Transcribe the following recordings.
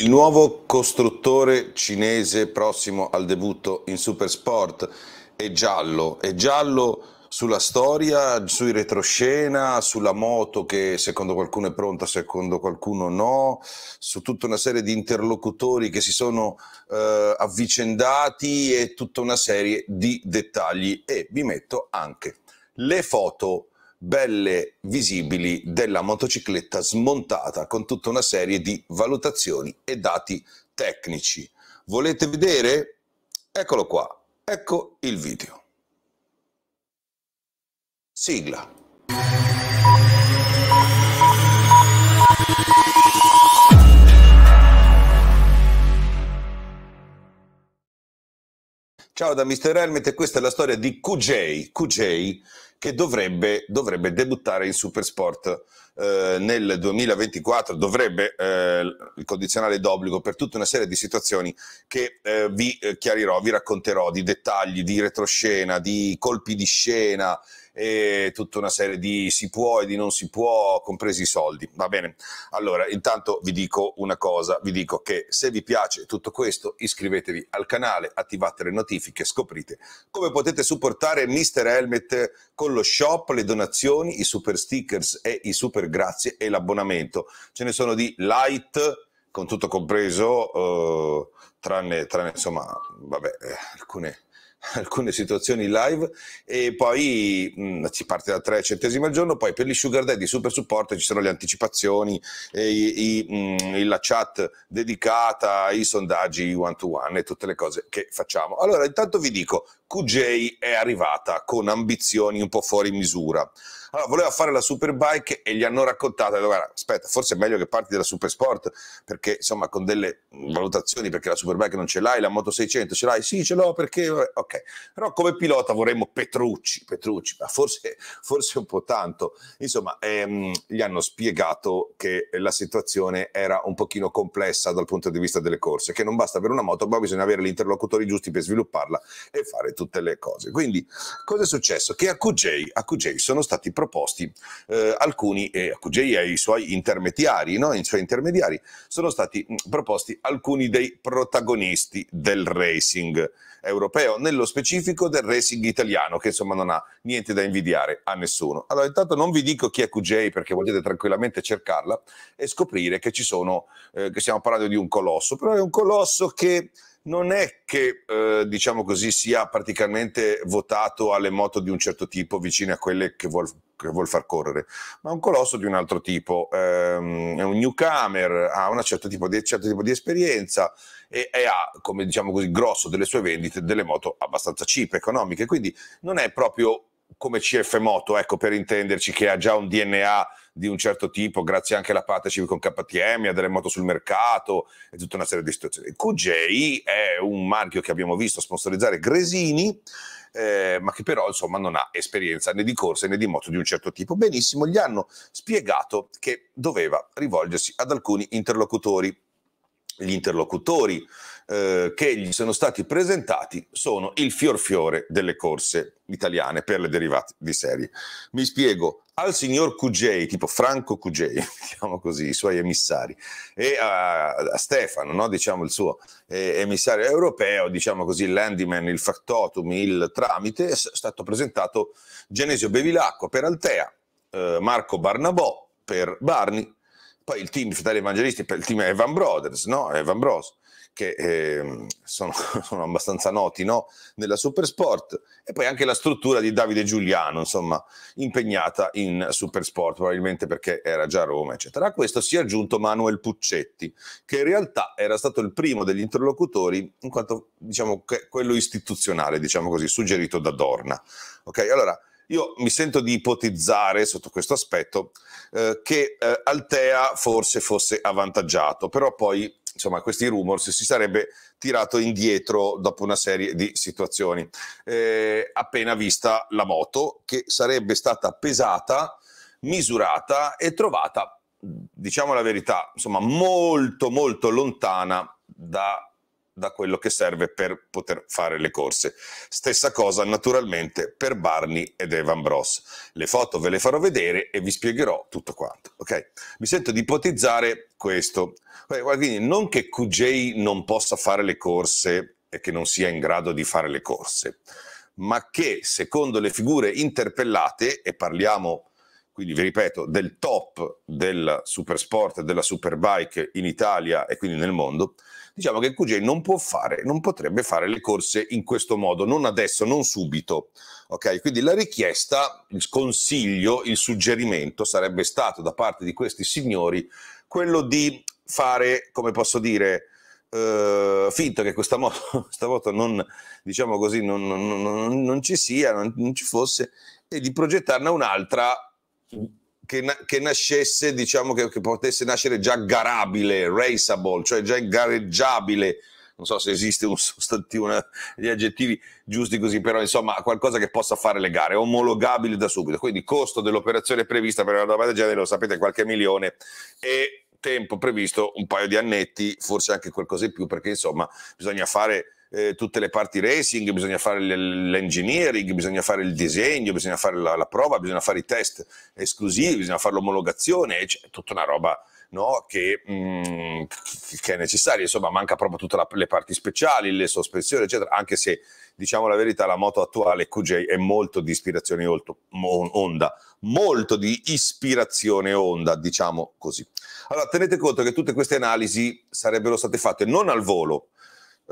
Il nuovo costruttore cinese prossimo al debutto in Supersport è giallo, è giallo sulla storia, sui retroscena, sulla moto che secondo qualcuno è pronta, secondo qualcuno no, su tutta una serie di interlocutori che si sono eh, avvicendati e tutta una serie di dettagli e vi metto anche le foto belle visibili della motocicletta smontata con tutta una serie di valutazioni e dati tecnici. Volete vedere? Eccolo qua, ecco il video. Sigla. Ciao da Mr. Helmet e questa è la storia di QJ. QJ che dovrebbe, dovrebbe debuttare in Supersport eh, nel 2024 dovrebbe eh, il condizionale d'obbligo per tutta una serie di situazioni che eh, vi eh, chiarirò, vi racconterò di dettagli, di retroscena, di colpi di scena e tutta una serie di si può e di non si può, compresi i soldi. Va bene? Allora, intanto vi dico una cosa, vi dico che se vi piace tutto questo, iscrivetevi al canale, attivate le notifiche, scoprite come potete supportare Mr. Helmet con lo shop, le donazioni, i super stickers e i super grazie e l'abbonamento. Ce ne sono di light, con tutto compreso, eh, tranne, tranne, insomma, vabbè, eh, alcune, alcune situazioni live e poi mh, mm, ci parte da 3 centesimi al giorno poi per gli sugar daddy super supporto ci sono le anticipazioni i, i, mh, mm, la chat dedicata i sondaggi one to one e tutte le cose che facciamo allora intanto vi dico QJ è arrivata con ambizioni un po' fuori misura. Allora, voleva fare la Superbike e gli hanno raccontato, guarda, aspetta, forse è meglio che parti dalla Supersport, perché insomma con delle valutazioni, perché la Superbike non ce l'hai, la Moto 600 ce l'hai, sì ce l'ho perché, ok, però come pilota vorremmo Petrucci, Petrucci, ma forse, forse un po' tanto. Insomma, ehm, gli hanno spiegato che la situazione era un pochino complessa dal punto di vista delle corse, che non basta avere una moto, ma bisogna avere gli interlocutori giusti per svilupparla e fare tutto tutte le cose. Quindi cosa è successo? Che a QJ, a QJ sono stati proposti eh, alcuni, eh, a QJ e ai suoi intermediari, no? I suoi intermediari, sono stati mm, proposti alcuni dei protagonisti del racing europeo, nello specifico del racing italiano, che insomma non ha niente da invidiare a nessuno. Allora, intanto non vi dico chi è QJ perché volete tranquillamente cercarla e scoprire che ci sono, eh, che stiamo parlando di un colosso, però è un colosso che non è che, eh, diciamo così, sia praticamente votato alle moto di un certo tipo vicine a quelle che vuol, che vuol far correre, ma un colosso di un altro tipo, ehm, è un newcomer, ha un certo tipo di, certo tipo di esperienza e, e, ha, come diciamo così, grosso delle sue vendite delle moto abbastanza cheap, economiche, quindi non è proprio come CF Moto, ecco per intenderci, che ha già un DNA di un certo tipo, grazie anche alla partnership con KTM, a delle moto sul mercato e tutta una serie di situazioni. QJ è un marchio che abbiamo visto sponsorizzare Gresini, eh, ma che però insomma non ha esperienza né di corse né di moto di un certo tipo. Benissimo, gli hanno spiegato che doveva rivolgersi ad alcuni interlocutori. Gli interlocutori eh, che gli sono stati presentati sono il fior fiore delle corse italiane per le derivate di serie. Mi spiego, al signor Cugei, tipo Franco Cugei, diciamo così, i suoi emissari, e a, a Stefano, no? diciamo il suo eh, emissario europeo, diciamo così, l'handyman, il factotum, il tramite, è stato presentato Genesio Bevilacqua per Altea, eh, Marco Barnabò per Barni, poi il team di Fratelli Evangelisti, il team Evan Brothers, no? Evan Bros, che eh, sono, sono, abbastanza noti no? nella Supersport. E poi anche la struttura di Davide Giuliano, insomma, impegnata in Supersport, probabilmente perché era già a Roma, eccetera. A questo si è aggiunto Manuel Puccetti, che in realtà era stato il primo degli interlocutori, in quanto, diciamo, quello istituzionale, diciamo così, suggerito da Dorna. Ok, allora io mi sento di ipotizzare sotto questo aspetto eh, che eh, Altea forse fosse avvantaggiato, però poi insomma, questi rumors si sarebbe tirato indietro dopo una serie di situazioni. Eh, appena vista la moto che sarebbe stata pesata, misurata e trovata, diciamo la verità, insomma, molto molto lontana da da quello che serve per poter fare le corse. Stessa cosa naturalmente per Barney ed Evan Bros. Le foto ve le farò vedere e vi spiegherò tutto quanto. Ok? Mi sento di ipotizzare questo. Quindi non che QJ non possa fare le corse e che non sia in grado di fare le corse, ma che secondo le figure interpellate, e parliamo quindi vi ripeto, del top del supersport della superbike in Italia e quindi nel mondo, diciamo che QJ non può fare, non potrebbe fare le corse in questo modo, non adesso, non subito. Ok, quindi la richiesta, il consiglio, il suggerimento sarebbe stato da parte di questi signori quello di fare, come posso dire, eh, finto che questa moto, questa moto non, diciamo così, non, non, non ci sia, non, ci fosse, e di progettarne un'altra che, che, nascesse, diciamo che, che, potesse nascere già garabile, raceable, cioè già gareggiabile. Non so se esiste un sostantivo, una, gli aggettivi giusti così, però insomma qualcosa che possa fare le gare, omologabile da subito. Quindi costo dell'operazione prevista per una domanda del genere, lo sapete, qualche milione e tempo previsto un paio di annetti, forse anche qualcosa in più, perché insomma bisogna fare eh, tutte le parti racing, bisogna fare l'engineering, bisogna fare il disegno, bisogna fare la, la, prova, bisogna fare i test esclusivi, bisogna fare l'omologazione, è cioè, tutta una roba no, che, mh, mm, che, è necessaria, insomma manca proprio tutte le parti speciali, le sospensioni, eccetera, anche se diciamo la verità la moto attuale QJ è molto di ispirazione molto, on, Honda, molto di ispirazione onda, diciamo così. Allora tenete conto che tutte queste analisi sarebbero state fatte non al volo,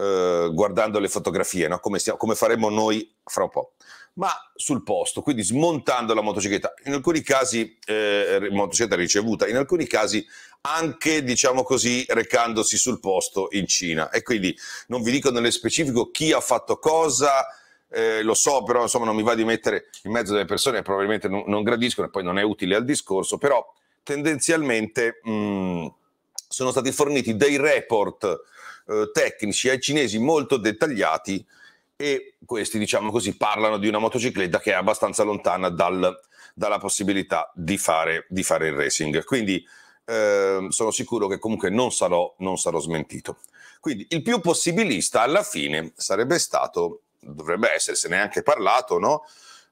eh, guardando le fotografie, no? come, siamo, come faremo noi fra un po', ma sul posto, quindi smontando la motocicletta, in alcuni casi eh, motocicletta ricevuta, in alcuni casi anche, diciamo così, recandosi sul posto in Cina. E quindi non vi dico nello specifico chi ha fatto cosa, eh, lo so, però insomma non mi va di mettere in mezzo delle persone che probabilmente non, non gradiscono e poi non è utile al discorso, però tendenzialmente mh, mm, sono stati forniti dei report eh, tecnici ai cinesi molto dettagliati e questi, diciamo così, parlano di una motocicletta che è abbastanza lontana dal, dalla possibilità di fare, di fare, il racing. Quindi eh, sono sicuro che comunque non sarò, non sarò smentito. Quindi il più possibilista alla fine sarebbe stato, dovrebbe essersene anche parlato, no?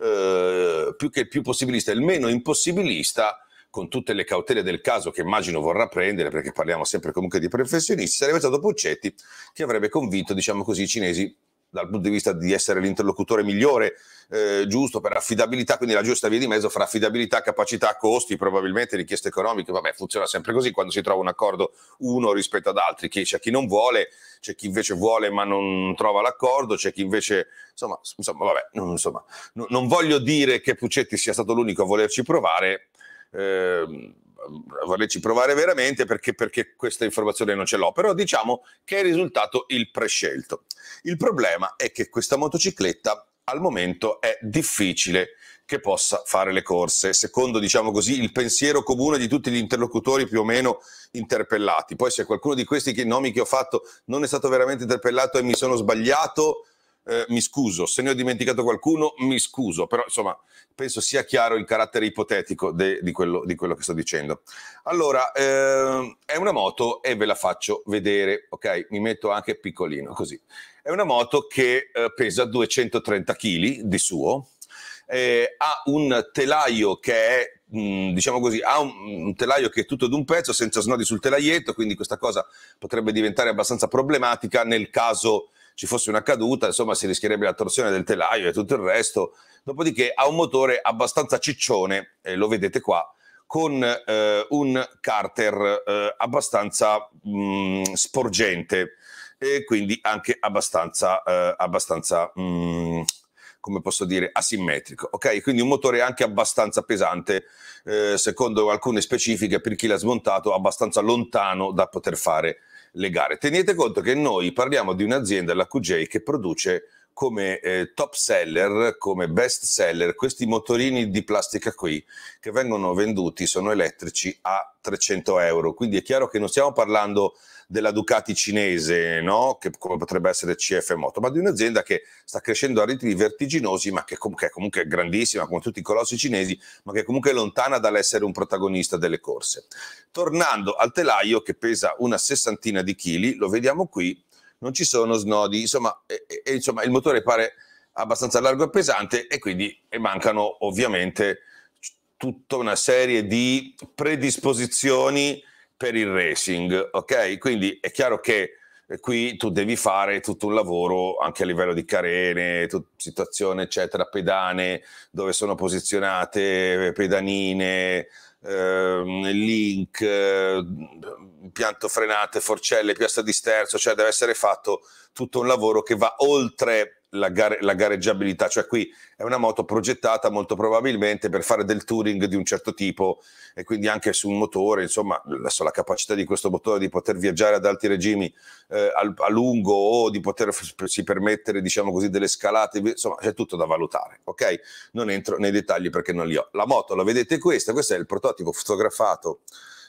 Eh, più che il più possibilista, il meno impossibilista con tutte le cautele del caso che immagino vorrà prendere, perché parliamo sempre comunque di professionisti, sarebbe stato Puccetti che avrebbe convinto, diciamo così, i cinesi dal punto di vista di essere l'interlocutore migliore, eh, giusto per affidabilità, quindi la giusta via di mezzo fra affidabilità, capacità, costi, probabilmente richieste economiche, vabbè funziona sempre così quando si trova un accordo uno rispetto ad altri, che c'è chi non vuole, c'è chi invece vuole ma non trova l'accordo, c'è chi invece, insomma, insomma, vabbè, insomma, no, non voglio dire che Puccetti sia stato l'unico a volerci provare, eh, vorrei provare veramente perché, perché, questa informazione non ce l'ho, però diciamo che è risultato il prescelto. Il problema è che questa motocicletta al momento è difficile che possa fare le corse, secondo diciamo così il pensiero comune di tutti gli interlocutori più o meno interpellati. Poi se qualcuno di questi nomi che ho fatto non è stato veramente interpellato e mi sono sbagliato, eh, mi scuso, se ne ho dimenticato qualcuno mi scuso, però insomma penso sia chiaro il carattere ipotetico de, di, quello, di, quello, che sto dicendo. Allora, eh, è una moto e ve la faccio vedere, ok? Mi metto anche piccolino così. È una moto che eh, pesa 230 kg di suo, eh, ha un telaio che è mm, diciamo così, ha un, telaio che è tutto d'un pezzo senza snodi sul telaietto, quindi questa cosa potrebbe diventare abbastanza problematica nel caso ci fosse una caduta, insomma si rischierebbe la torsione del telaio e tutto il resto. Dopodiché ha un motore abbastanza ciccione, eh, lo vedete qua, con eh, un carter eh, abbastanza mh, mm, sporgente e quindi anche abbastanza, eh, abbastanza mh, mm, come posso dire, asimmetrico. Ok, quindi un motore anche abbastanza pesante, eh, secondo alcune specifiche, per chi l'ha smontato, abbastanza lontano da poter fare le gare. Tenete conto che noi parliamo di un'azienda, la QJ, che produce come eh, top seller, come best seller, questi motorini di plastica qui che vengono venduti sono elettrici a 300 euro. Quindi è chiaro che non stiamo parlando della Ducati cinese, no? che, come potrebbe essere CF Moto, ma di un'azienda che sta crescendo a ritmi vertiginosi, ma che, com- che comunque è grandissima, come tutti i colossi cinesi, ma che comunque è lontana dall'essere un protagonista delle corse. Tornando al telaio che pesa una sessantina di chili, lo vediamo qui, non ci sono snodi, insomma, e, e, insomma il motore pare abbastanza largo e pesante e quindi e mancano ovviamente tutta una serie di predisposizioni per il racing, ok? Quindi è chiaro che eh, qui tu devi fare tutto un lavoro anche a livello di carene, tut- situazione eccetera, pedane, dove sono posizionate, eh, pedanine, ehm, link, eh, impianto frenate, forcelle, piastra di sterzo, cioè deve essere fatto tutto un lavoro che va oltre la, gare, la, gareggiabilità, cioè qui è una moto progettata molto probabilmente per fare del touring di un certo tipo e quindi anche su un motore, insomma adesso la capacità di questo motore di poter viaggiare ad alti regimi eh, a, a, lungo o di poter si permettere diciamo così delle scalate, insomma c'è tutto da valutare, ok? Non entro nei dettagli perché non li ho. La moto la vedete questa, questo è il prototipo fotografato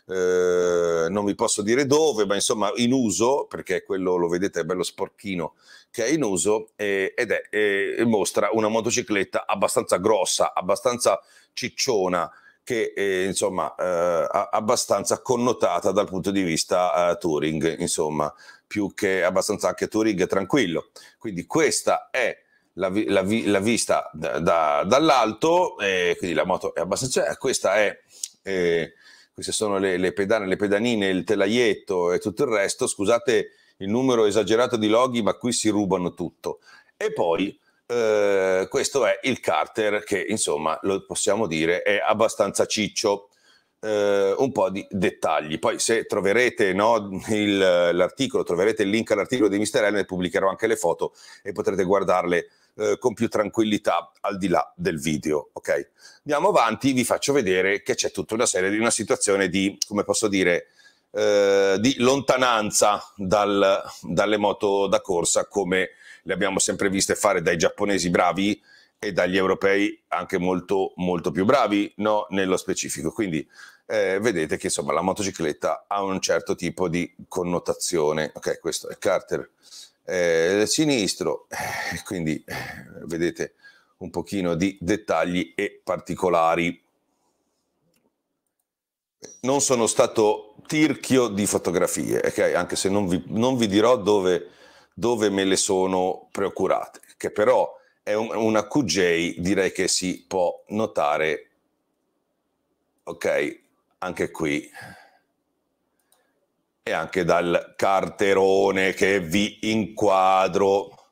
eh, non vi posso dire dove, ma insomma in uso, perché quello lo vedete è bello sporchino che è in uso, eh, ed è, eh, mostra una motocicletta abbastanza grossa, abbastanza cicciona, che eh, insomma eh, abbastanza connotata dal punto di vista eh, Turing, insomma, più che abbastanza anche touring tranquillo. Quindi questa è la, vi, la, vi, la vista da, da, dall'alto, eh, quindi la moto è abbastanza, cioè, questa è eh, queste sono le, le pedane, le pedanine, il telaietto e tutto il resto, scusate il numero esagerato di loghi, ma qui si rubano tutto. E poi eh, questo è il Carter che, insomma, lo possiamo dire, è abbastanza ciccio. Eh, un po' di dettagli. Poi se troverete no, il, l'articolo, troverete il link all'articolo di Mister L, pubblicherò anche le foto e potrete guardarle eh, con più tranquillità al di là del video. Ok, andiamo avanti, vi faccio vedere che c'è tutta una serie di una situazione di, come posso dire, eh, di lontananza dal, dalle moto da corsa come le abbiamo sempre viste fare dai giapponesi bravi e dagli europei anche molto, molto più bravi, no? nello specifico. Quindi eh, vedete che insomma la motocicletta ha un certo tipo di connotazione. Ok, questo è Carter eh, sinistro, eh, quindi eh, vedete un pochino di dettagli e particolari. Non sono stato tirchio di fotografie, okay? anche se non vi, non vi dirò dove, dove, me le sono preoccupate, che però è un, una QJ, direi che si può notare, ok, anche qui e anche dal carterone che vi inquadro.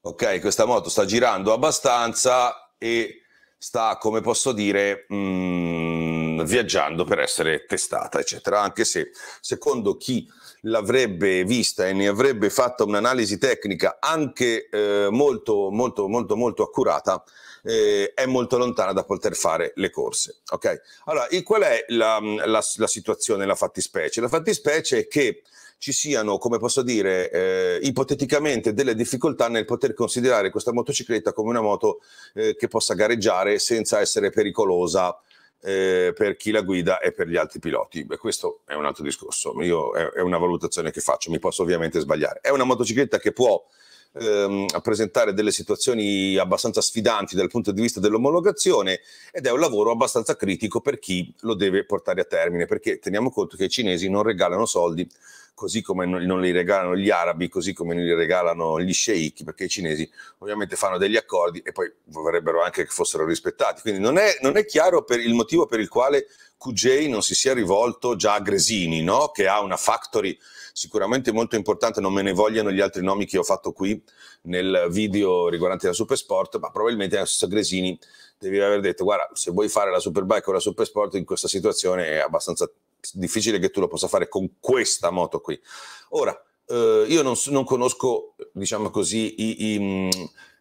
Ok, questa moto sta girando abbastanza e sta, come posso dire, mh, mm, viaggiando per essere testata, eccetera. Anche se, secondo chi l'avrebbe vista e ne avrebbe fatta un'analisi tecnica anche eh, molto, molto, molto, molto accurata, eh, è molto lontana da poter fare le corse. Okay? Allora, qual è la, mm, la, la situazione, la fattispecie? La fattispecie è che ci siano, come posso dire, eh, ipoteticamente delle difficoltà nel poter considerare questa motocicletta come una moto eh, che possa gareggiare senza essere pericolosa eh, per chi la guida e per gli altri piloti. Beh, questo è un altro discorso, Io, è, è, una valutazione che faccio, mi posso ovviamente sbagliare. È una motocicletta che può ehm, a presentare delle situazioni abbastanza sfidanti dal punto di vista dell'omologazione ed è un lavoro abbastanza critico per chi lo deve portare a termine, perché teniamo conto che i cinesi non regalano soldi così come non li regalano gli arabi, così come non li regalano gli sceicchi, perché i cinesi ovviamente fanno degli accordi e poi vorrebbero anche che fossero rispettati. Quindi non è, non è chiaro il motivo per il quale QJ non si sia rivolto già a Gresini, no? che ha una factory sicuramente molto importante, non me ne vogliano gli altri nomi che ho fatto qui nel video riguardante la Supersport, ma probabilmente la stessa Gresini deve aver detto guarda se vuoi fare la Superbike o la Supersport in questa situazione è abbastanza difficile che tu lo possa fare con questa moto qui. Ora, eh, io non, non, conosco, diciamo così, i, i, mm,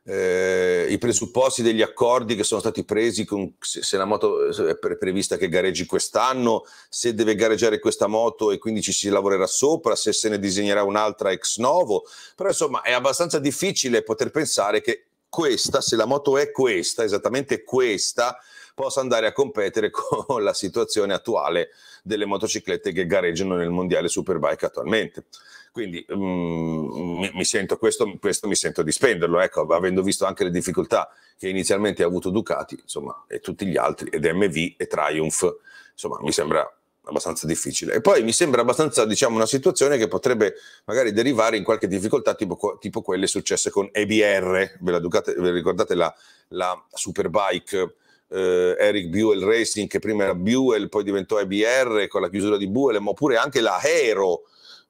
eh, i, presupposti degli accordi che sono stati presi con, se, se la moto è pre prevista che gareggi quest'anno, se deve gareggiare questa moto e quindi ci si lavorerà sopra, se se ne disegnerà un'altra ex novo, però insomma è abbastanza difficile poter pensare che questa, se la moto è questa, esattamente questa, possa andare a competere con la situazione attuale delle motociclette che gareggiano nel mondiale Superbike attualmente. Quindi um, mi sento, questo, questo, mi sento di spenderlo, ecco, avendo visto anche le difficoltà che inizialmente ha avuto Ducati, insomma, e tutti gli altri, ed MV e Triumph, insomma, mi sembra abbastanza difficile. E poi mi sembra abbastanza, diciamo, una situazione che potrebbe magari derivare in qualche difficoltà tipo, tipo quelle successe con EBR, ve la, Ducati, ve la ricordate la, la Superbike eh, Eric Buell Racing, che prima era Buell, poi diventò EBR con la chiusura di Buell, ma oppure anche la Hero,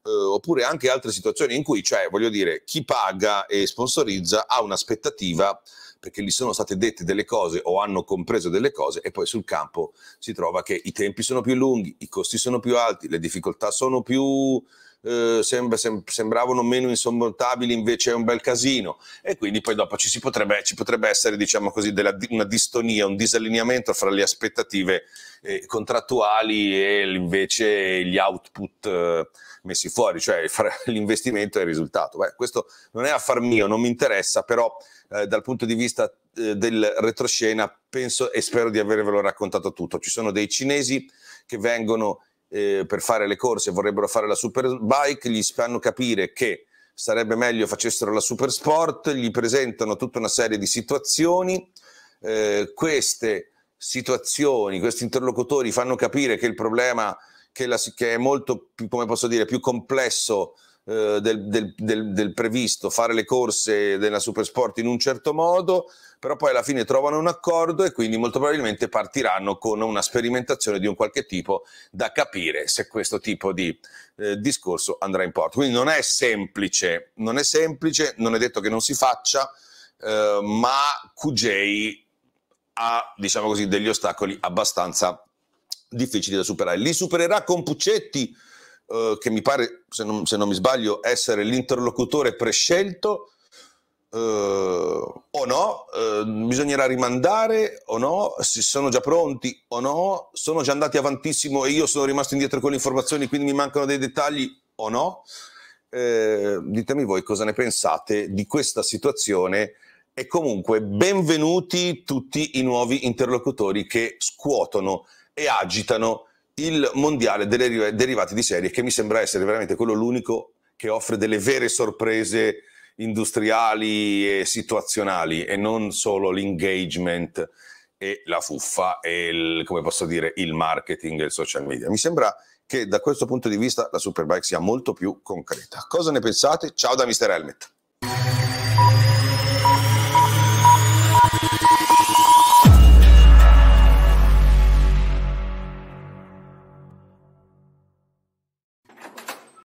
eh, oppure anche altre situazioni in cui, cioè, voglio dire, chi paga e sponsorizza ha un'aspettativa perché gli sono state dette delle cose o hanno compreso delle cose e poi sul campo si trova che i tempi sono più lunghi, i costi sono più alti, le difficoltà sono più eh, sembra, sembravano meno insommontabili, invece è un bel casino. E quindi poi dopo ci, potrebbe, ci potrebbe, essere, diciamo così, della, una distonia, un disallineamento fra le aspettative eh, contrattuali e invece gli output eh, messi fuori, cioè l'investimento e il risultato. Beh, questo non è affar mio, non mi interessa, però eh, dal punto di vista eh, del retroscena penso e spero di avervelo raccontato tutto. Ci sono dei cinesi che vengono eh, per fare le corse vorrebbero fare la Superbike, gli fanno capire che sarebbe meglio facessero la Supersport, gli presentano tutta una serie di situazioni, eh, queste situazioni, questi interlocutori fanno capire che il problema che, la, che è molto, più, come posso dire, più complesso eh, del, del, del, del, previsto, fare le corse della Supersport in un certo modo, però poi alla fine trovano un accordo e quindi molto probabilmente partiranno con una sperimentazione di un qualche tipo da capire se questo tipo di eh, discorso andrà in porto. Quindi non è semplice, non è semplice, non è detto che non si faccia, eh, ma QJ ha, diciamo così, degli ostacoli abbastanza difficili da superare. Li supererà con Puccetti, eh, che mi pare, se non, se non mi sbaglio, essere l'interlocutore prescelto eh, o no, eh, bisognerà rimandare o no, si sono già pronti o no, sono già andati avantissimo e io sono rimasto indietro con le informazioni, quindi mi mancano dei dettagli o no. Eh, ditemi voi cosa ne pensate di questa situazione e comunque benvenuti tutti i nuovi interlocutori che scuotono e agitano il mondiale delle derivati di serie che mi sembra essere veramente quello l'unico che offre delle vere sorprese industriali e situazionali e non solo l'engagement e la fuffa e il, come posso dire, il marketing e il social media. Mi sembra che da questo punto di vista la Superbike sia molto più concreta. Cosa ne pensate? Ciao da Mr. Helmet.